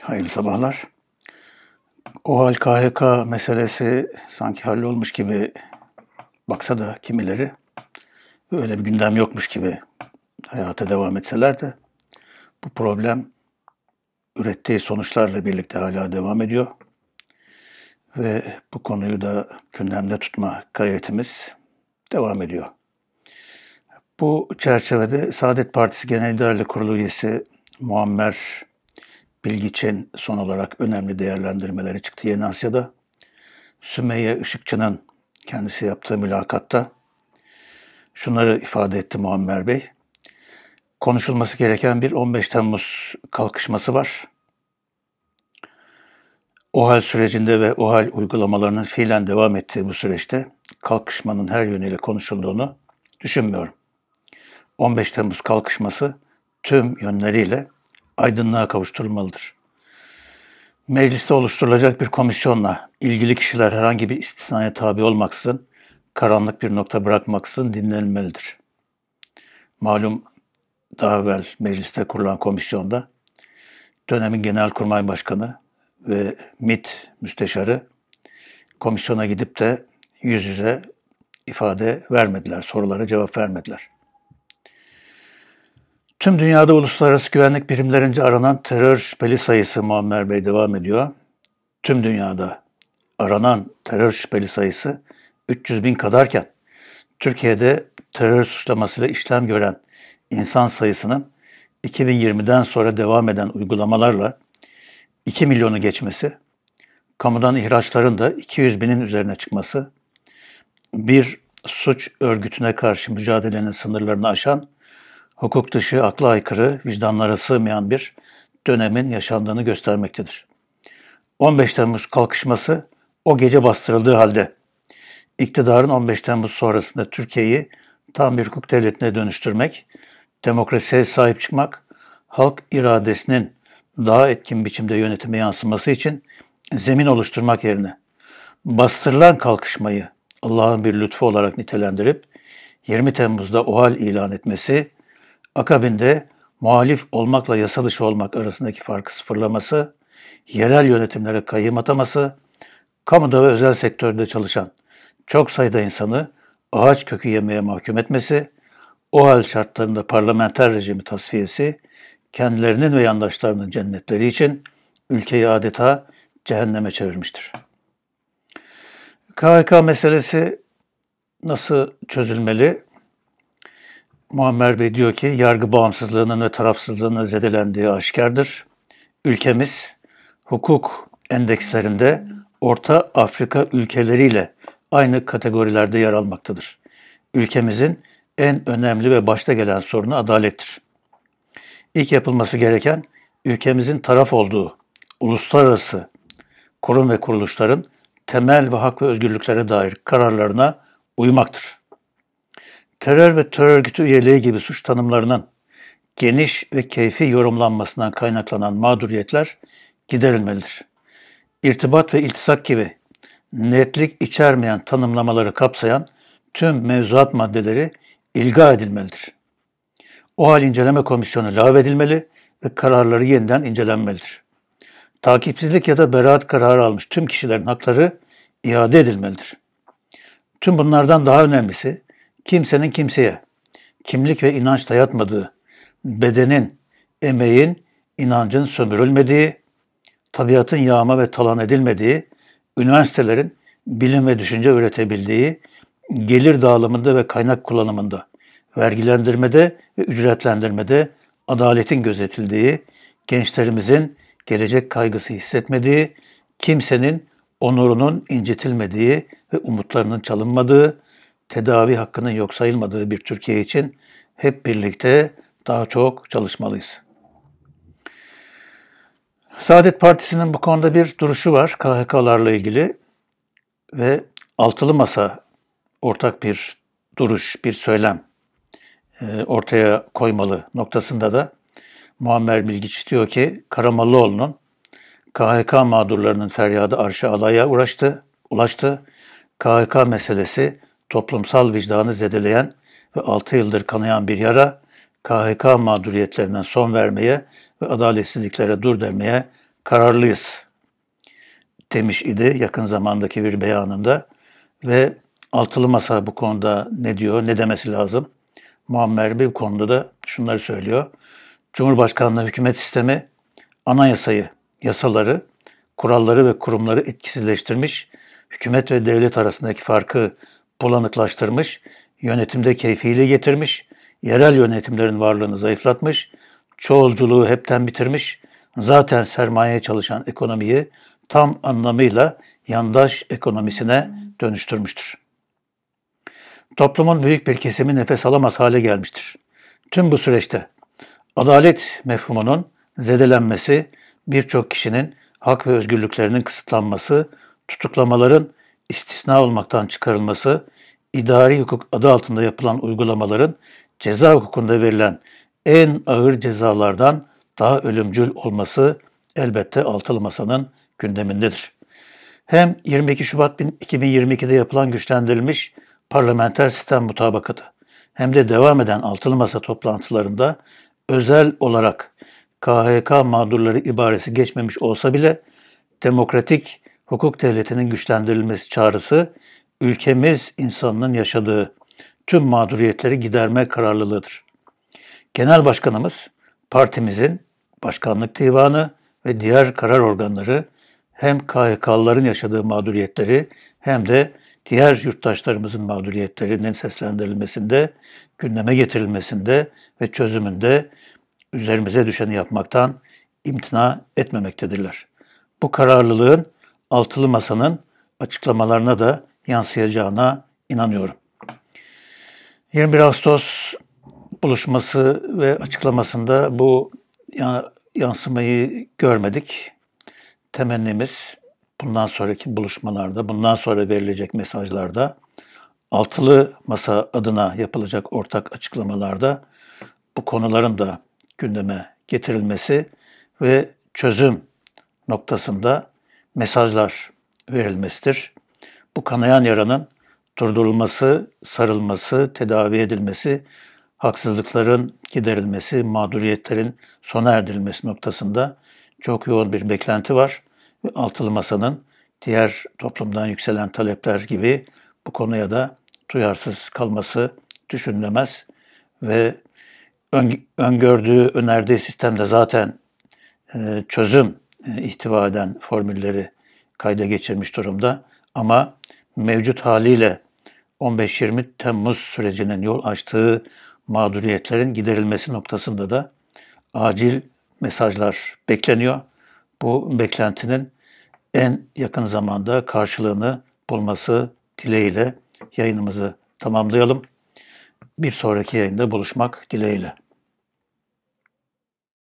Hayırlı sabahlar. OHAL KHK meselesi sanki hallolmuş gibi baksa da kimileri öyle bir gündem yokmuş gibi hayata devam etseler de bu problem ürettiği sonuçlarla birlikte hala devam ediyor. Ve bu konuyu da gündemde tutma gayretimiz devam ediyor. Bu çerçevede Saadet Partisi Genel İdareli Kurulu üyesi Muammer Bilgiç'in son olarak önemli değerlendirmeleri çıktı Yeni Asya'da. Sümeyye Işıkçı'nın kendisi yaptığı mülakatta şunları ifade etti Muammer Bey. Konuşulması gereken bir 15 Temmuz kalkışması var. OHAL sürecinde ve OHAL uygulamalarının fiilen devam ettiği bu süreçte kalkışmanın her yönüyle konuşulduğunu düşünmüyorum. 15 Temmuz kalkışması tüm yönleriyle aydınlığa kavuşturulmalıdır. Mecliste oluşturulacak bir komisyonla ilgili kişiler herhangi bir istisnaya tabi olmaksızın, karanlık bir nokta bırakmaksızın dinlenmelidir. Malum daha evvel mecliste kurulan komisyonda dönemin Genelkurmay Başkanı ve MIT Müsteşarı komisyona gidip de yüz yüze ifade vermediler, sorulara cevap vermediler. Tüm dünyada uluslararası güvenlik birimlerince aranan terör şüpheli sayısı Muammer Bey devam ediyor. Tüm dünyada aranan terör şüpheli sayısı 300 bin kadarken Türkiye'de terör suçlamasıyla işlem gören insan sayısının 2020'den sonra devam eden uygulamalarla 2 milyonu geçmesi, kamudan ihraçların da 200 binin üzerine çıkması, bir suç örgütüne karşı mücadelenin sınırlarını aşan hukuk dışı, akla aykırı, vicdanlara sığmayan bir dönemin yaşandığını göstermektedir. 15 Temmuz kalkışması o gece bastırıldığı halde iktidarın 15 Temmuz sonrasında Türkiye'yi tam bir hukuk devletine dönüştürmek, demokrasiye sahip çıkmak, halk iradesinin daha etkin biçimde yönetime yansıması için zemin oluşturmak yerine bastırılan kalkışmayı Allah'ın bir lütfu olarak nitelendirip 20 Temmuz'da o hal ilan etmesi Akabinde muhalif olmakla yasa dışı olmak arasındaki farkı sıfırlaması, yerel yönetimlere kayyım ataması, kamuda ve özel sektörde çalışan çok sayıda insanı ağaç kökü yemeye mahkum etmesi, o hal şartlarında parlamenter rejimi tasfiyesi, kendilerinin ve yandaşlarının cennetleri için ülkeyi adeta cehenneme çevirmiştir. KHK meselesi nasıl çözülmeli? Muammer Bey diyor ki yargı bağımsızlığının ve tarafsızlığının zedelendiği aşikardır. Ülkemiz hukuk endekslerinde Orta Afrika ülkeleriyle aynı kategorilerde yer almaktadır. Ülkemizin en önemli ve başta gelen sorunu adalettir. İlk yapılması gereken ülkemizin taraf olduğu uluslararası kurum ve kuruluşların temel ve hak ve özgürlüklere dair kararlarına uymaktır.'' terör ve terör örgütü üyeliği gibi suç tanımlarının geniş ve keyfi yorumlanmasından kaynaklanan mağduriyetler giderilmelidir. İrtibat ve iltisak gibi netlik içermeyen tanımlamaları kapsayan tüm mevzuat maddeleri ilga edilmelidir. O hal inceleme komisyonu lağvedilmeli ve kararları yeniden incelenmelidir. Takipsizlik ya da beraat kararı almış tüm kişilerin hakları iade edilmelidir. Tüm bunlardan daha önemlisi kimsenin kimseye kimlik ve inanç dayatmadığı, bedenin, emeğin, inancın sömürülmediği, tabiatın yağma ve talan edilmediği, üniversitelerin bilim ve düşünce üretebildiği, gelir dağılımında ve kaynak kullanımında, vergilendirmede ve ücretlendirmede adaletin gözetildiği, gençlerimizin gelecek kaygısı hissetmediği, kimsenin onurunun incitilmediği ve umutlarının çalınmadığı, tedavi hakkının yok sayılmadığı bir Türkiye için hep birlikte daha çok çalışmalıyız. Saadet Partisi'nin bu konuda bir duruşu var KHK'larla ilgili ve altılı masa ortak bir duruş, bir söylem e, ortaya koymalı noktasında da Muammer Bilgiç diyor ki Karamallıoğlu'nun KHK mağdurlarının feryadı arşa alaya uğraştı, ulaştı. KHK meselesi toplumsal vicdanı zedeleyen ve 6 yıldır kanayan bir yara, KHK mağduriyetlerine son vermeye ve adaletsizliklere dur demeye kararlıyız demiş idi yakın zamandaki bir beyanında ve altılı masa bu konuda ne diyor, ne demesi lazım? Muammer Bey bu konuda da şunları söylüyor. Cumhurbaşkanlığı hükümet sistemi anayasayı, yasaları, kuralları ve kurumları etkisizleştirmiş, hükümet ve devlet arasındaki farkı bulanıklaştırmış, yönetimde keyfiyle getirmiş, yerel yönetimlerin varlığını zayıflatmış, çoğulculuğu hepten bitirmiş, zaten sermaye çalışan ekonomiyi tam anlamıyla yandaş ekonomisine dönüştürmüştür. Toplumun büyük bir kesimi nefes alamaz hale gelmiştir. Tüm bu süreçte adalet mefhumunun zedelenmesi, birçok kişinin hak ve özgürlüklerinin kısıtlanması, tutuklamaların istisna olmaktan çıkarılması, idari hukuk adı altında yapılan uygulamaların ceza hukukunda verilen en ağır cezalardan daha ölümcül olması elbette altılı masanın gündemindedir. Hem 22 Şubat 2022'de yapılan güçlendirilmiş parlamenter sistem mutabakatı hem de devam eden altılı masa toplantılarında özel olarak KHK mağdurları ibaresi geçmemiş olsa bile demokratik hukuk devletinin güçlendirilmesi çağrısı ülkemiz insanının yaşadığı tüm mağduriyetleri giderme kararlılığıdır. Genel Başkanımız partimizin başkanlık divanı ve diğer karar organları hem KHK'lıların yaşadığı mağduriyetleri hem de diğer yurttaşlarımızın mağduriyetlerinin seslendirilmesinde, gündeme getirilmesinde ve çözümünde üzerimize düşeni yapmaktan imtina etmemektedirler. Bu kararlılığın altılı masanın açıklamalarına da yansıyacağına inanıyorum. 21 Ağustos buluşması ve açıklamasında bu yansımayı görmedik. Temennimiz bundan sonraki buluşmalarda, bundan sonra verilecek mesajlarda, altılı masa adına yapılacak ortak açıklamalarda bu konuların da gündeme getirilmesi ve çözüm noktasında mesajlar verilmesidir. Bu kanayan yaranın durdurulması, sarılması, tedavi edilmesi, haksızlıkların giderilmesi, mağduriyetlerin sona erdirilmesi noktasında çok yoğun bir beklenti var ve altılı masanın diğer toplumdan yükselen talepler gibi bu konuya da duyarsız kalması düşünülemez ve öngördüğü, önerdiği sistemde zaten e, çözüm e, ihtiva eden formülleri kayda geçirmiş durumda. Ama mevcut haliyle 15-20 Temmuz sürecinin yol açtığı mağduriyetlerin giderilmesi noktasında da acil mesajlar bekleniyor. Bu beklentinin en yakın zamanda karşılığını bulması dileğiyle yayınımızı tamamlayalım. Bir sonraki yayında buluşmak dileğiyle.